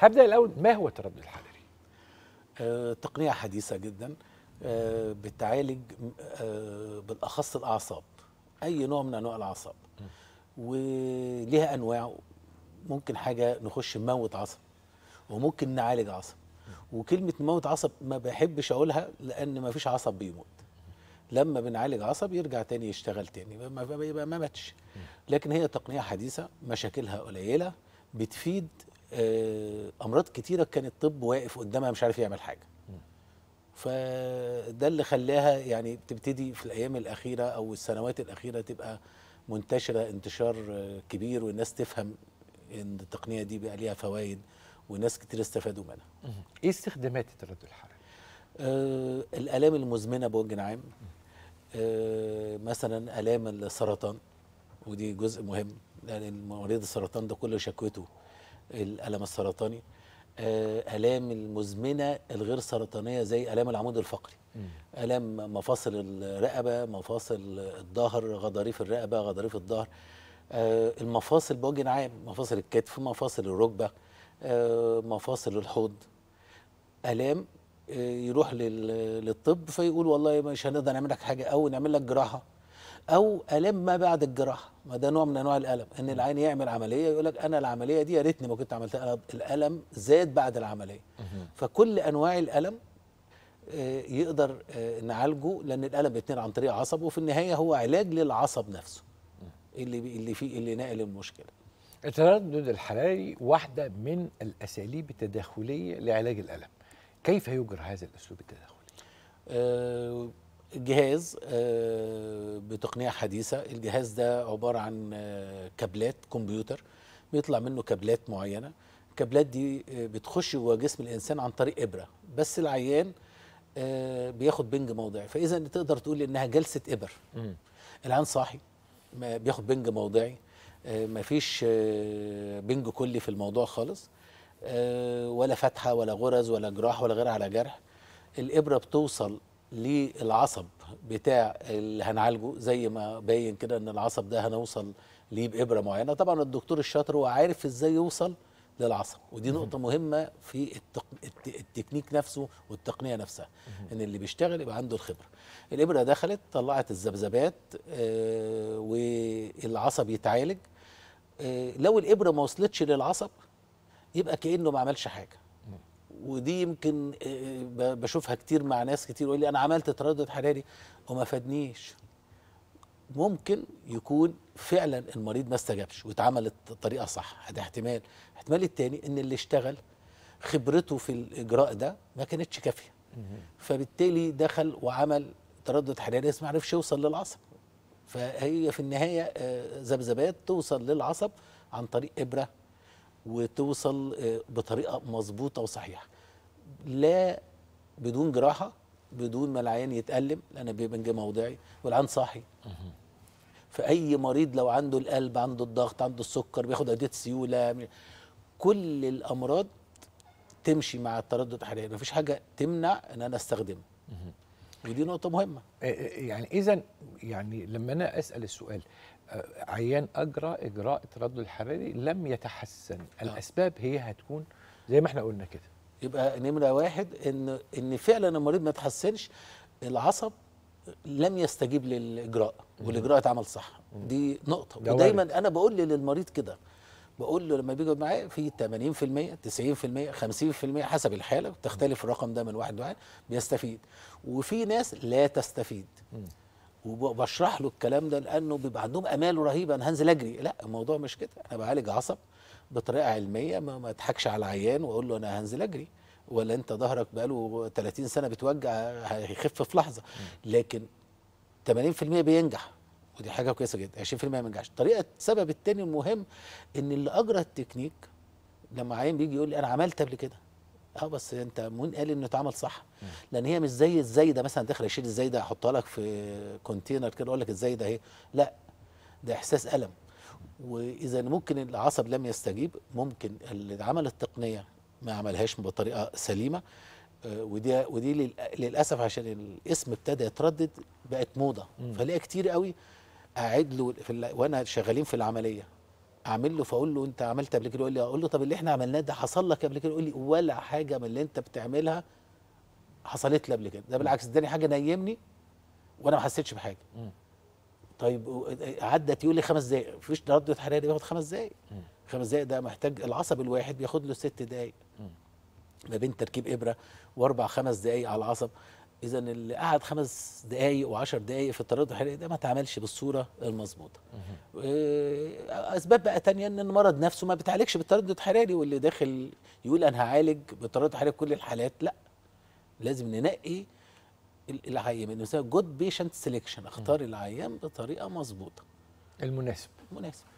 هبدا الاول ما هو التردد الحراري آه تقنيه حديثه جدا آه بتعالج آه بالاخص الاعصاب اي نوع من انواع الاعصاب وليها انواع ممكن حاجه نخش نموت عصب وممكن نعالج عصب وكلمه نموت عصب ما بحبش اقولها لان ما فيش عصب بيموت لما بنعالج عصب يرجع تاني يشتغل تاني ما يبقى ما ماتش لكن هي تقنيه حديثه مشاكلها قليله بتفيد آه، امراض كتيره كان الطب واقف قدامها مش عارف يعمل حاجه فده اللي خلاها يعني تبتدي في الايام الاخيره او السنوات الاخيره تبقى منتشره انتشار آه، كبير والناس تفهم ان التقنيه دي بقى ليها فوائد وناس كتير استفادوا منها. ايه استخدامات التردد الحراري؟ آه الالام المزمنه بوجه عام آه مثلا الام السرطان ودي جزء مهم لان يعني مريض السرطان ده كل شكوته الالم السرطاني آه، الام المزمنه الغير سرطانيه زي الام العمود الفقري الام مفاصل الرقبه مفاصل الظهر غضاريف الرقبه غضاريف الظهر آه، المفاصل بوجه عام مفاصل الكتف مفاصل الركبه آه، مفاصل الحوض الام يروح للطب فيقول والله مش هنقدر نعمل لك حاجه او نعمل لك جراحه او الم ما بعد الجراحه ما ده نوع من انواع الالم ان العين يعمل عمليه يقول لك انا العمليه دي يا ريتني ما كنت عملتها الالم زاد بعد العمليه فكل انواع الالم آه، يقدر آه، نعالجه لان الالم بيتنقل عن طريق عصب وفي النهايه هو علاج للعصب نفسه اللي اللي فيه اللي ناقل المشكله التردد الحراري واحده من الاساليب التداخليه لعلاج الالم كيف يجرى هذا الاسلوب التداخلي آه جهاز آه، بتقنيه حديثه الجهاز ده عباره عن آه، كابلات كمبيوتر بيطلع منه كابلات معينه الكابلات دي آه، بتخش جوه جسم الانسان عن طريق ابره بس العيان بياخد بنج موضعي فاذا تقدر تقول انها جلسه ابر العيان صاحي بياخد بنج موضعي مفيش بنج كلي في الموضوع خالص ولا فتحه ولا غرز ولا جراح ولا غير على جرح الابره بتوصل للعصب بتاع اللي هنعالجه زي ما باين كده ان العصب ده هنوصل ليه بابره معينه طبعا الدكتور الشاطر هو عارف ازاي يوصل للعصب ودي نقطه مهمه في التق... التكنيك نفسه والتقنيه نفسها ان اللي بيشتغل يبقى عنده الخبره الابره دخلت طلعت الذبذبات آه والعصب يتعالج آه لو الابره ما وصلتش للعصب يبقى كانه ما عملش حاجه ودي يمكن آه، آه، بشوفها كتير مع ناس كتير يقول لي انا عملت تردد حراري وما فادنيش ممكن يكون فعلا المريض ما استجابش واتعملت الطريقه صح ده احتمال الاحتمال الثاني ان اللي اشتغل خبرته في الاجراء ده ما كانتش كافيه فبالتالي دخل وعمل تردد حراري بس ما عرفش يوصل للعصب فهي في النهايه آه، ذبذبات توصل للعصب عن طريق ابره وتوصل آه، بطريقه مظبوطه وصحيحه لا بدون جراحه بدون ما العيان يتالم لان بيبقى موضعي والعيان صاحي فاي مريض لو عنده القلب عنده الضغط عنده السكر بياخد ادويه سيوله كل الامراض تمشي مع التردد حاليا مفيش حاجه تمنع ان انا استخدمه ودي نقطه مهمه آه، آه، يعني اذا يعني لما انا اسال السؤال عيان اجرى اجراء التردد الحراري لم يتحسن آه. الاسباب هي هتكون زي ما احنا قلنا كده يبقى نمره واحد ان ان فعلا المريض ما تحسنش العصب لم يستجيب للاجراء والاجراء اتعمل صح دي نقطه ودايما انا بقول للمريض كده بقول له لما بيجي معايا في 80% 90% 50% حسب الحاله بتختلف الرقم ده من واحد لواحد بيستفيد وفي ناس لا تستفيد م. وبشرح له الكلام ده لانه بيبقى عندهم امال رهيبه انا هنزل اجري لا الموضوع مش كده انا بعالج عصب بطريقه علميه ما, ما اضحكش على العيان واقول له انا هنزل اجري ولا انت ظهرك بقاله 30 سنه بتوجع هيخف في لحظه لكن 80% بينجح ودي حاجه كويسه جدا 20% ما ينجحش الطريقه السبب الثاني المهم ان اللي اجرى التكنيك لما عيان بيجي يقول لي انا عملت قبل كده اه بس انت مين قال انه اتعمل صح لان هي مش زي الزايده مثلا داخل اشيل الزايده احطها لك في كونتينر كده اقول لك الزايده اهي لا ده احساس الم واذا ممكن العصب لم يستجيب ممكن اللي عمل التقنيه ما عملهاش بطريقه سليمه آه، ودي ودي للاسف عشان الاسم ابتدى يتردد بقت موضه فلاقي كتير قوي اعد له وانا شغالين في العمليه اعمل له فاقول له انت عملت قبل كده يقول لي اقول له طب اللي احنا عملناه ده حصل لك قبل كده يقول لي ولا حاجه من اللي انت بتعملها حصلت لي قبل كده ده بالعكس اداني حاجه نيمني وانا ما حسيتش بحاجه طيب عدت يقول لي خمس دقائق مفيش رد حراري بياخد خمس دقائق خمس دقائق ده محتاج العصب الواحد بياخد له ست دقائق ما بين تركيب ابره واربع خمس دقائق على العصب اذا اللي قعد خمس دقائق و10 دقائق في التردد الحرقه ده ما تعملش بالصوره المظبوطه آه، اسباب بقى تانية ان المرض نفسه ما بيتعالجش بالتردد الحراري واللي داخل يقول انا هعالج بالتردد الحراري كل الحالات لا لازم ننقي العيان بنسميها جود بيشنت سيلكشن اختار العيان بطريقه مظبوطه المناسب المناسب